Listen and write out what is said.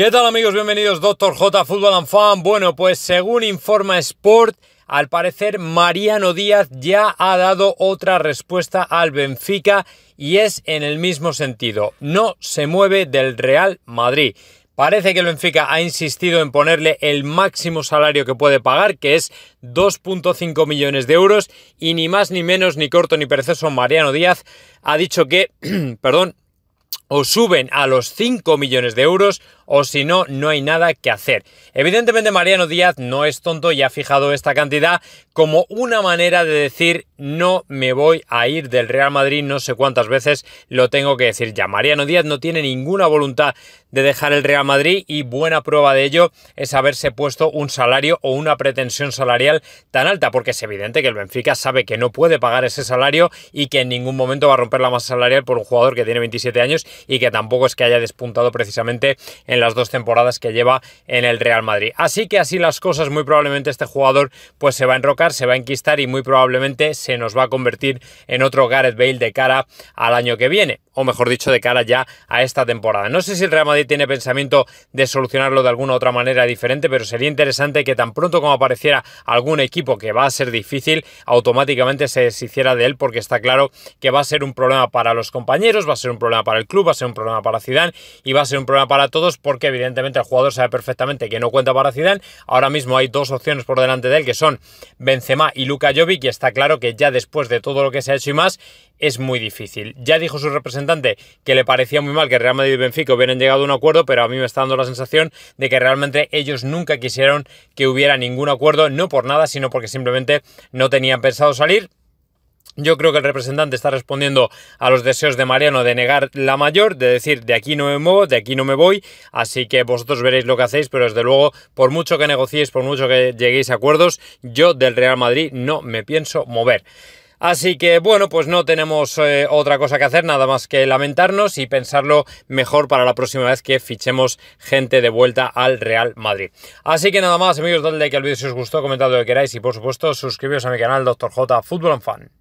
¿Qué tal amigos? Bienvenidos Doctor J Fútbol and Fan. Bueno, pues según informa Sport, al parecer Mariano Díaz ya ha dado otra respuesta al Benfica y es en el mismo sentido. No se mueve del Real Madrid. Parece que el Benfica ha insistido en ponerle el máximo salario que puede pagar, que es 2.5 millones de euros, y ni más ni menos, ni corto ni perezoso, Mariano Díaz ha dicho que, perdón, o suben a los 5 millones de euros o si no, no hay nada que hacer. Evidentemente Mariano Díaz no es tonto y ha fijado esta cantidad como una manera de decir no me voy a ir del Real Madrid, no sé cuántas veces lo tengo que decir ya. Mariano Díaz no tiene ninguna voluntad de dejar el Real Madrid y buena prueba de ello es haberse puesto un salario o una pretensión salarial tan alta, porque es evidente que el Benfica sabe que no puede pagar ese salario y que en ningún momento va a romper la masa salarial por un jugador que tiene 27 años y que tampoco es que haya despuntado precisamente en las dos temporadas que lleva en el Real Madrid. Así que así las cosas, muy probablemente este jugador pues se va a enrocar, se va a enquistar y muy probablemente se nos va a convertir en otro Gareth Bale de cara al año que viene, o mejor dicho, de cara ya a esta temporada. No sé si el Real Madrid tiene pensamiento de solucionarlo de alguna otra manera diferente, pero sería interesante que tan pronto como apareciera algún equipo que va a ser difícil, automáticamente se deshiciera de él porque está claro que va a ser un problema para los compañeros, va a ser un problema para el club, va a ser un problema para Zidane y va a ser un problema para todos porque evidentemente el jugador sabe perfectamente que no cuenta para Zidane. Ahora mismo hay dos opciones por delante de él que son Benzema y Luka Jovic y está claro que ya después de todo lo que se ha hecho y más es muy difícil. Ya dijo su representante que le parecía muy mal que Real Madrid y Benfica hubieran llegado a un acuerdo, pero a mí me está dando la sensación de que realmente ellos nunca quisieron que hubiera ningún acuerdo, no por nada, sino porque simplemente no tenían pensado salir yo creo que el representante está respondiendo a los deseos de Mariano de negar la mayor, de decir de aquí no me muevo, de aquí no me voy, así que vosotros veréis lo que hacéis, pero desde luego, por mucho que negociéis, por mucho que lleguéis a acuerdos, yo del Real Madrid no me pienso mover. Así que bueno, pues no tenemos eh, otra cosa que hacer, nada más que lamentarnos y pensarlo mejor para la próxima vez que fichemos gente de vuelta al Real Madrid. Así que nada más, amigos, dadle like al vídeo si os gustó, comentad lo que queráis y por supuesto suscribiros a mi canal Dr. J Football Fan.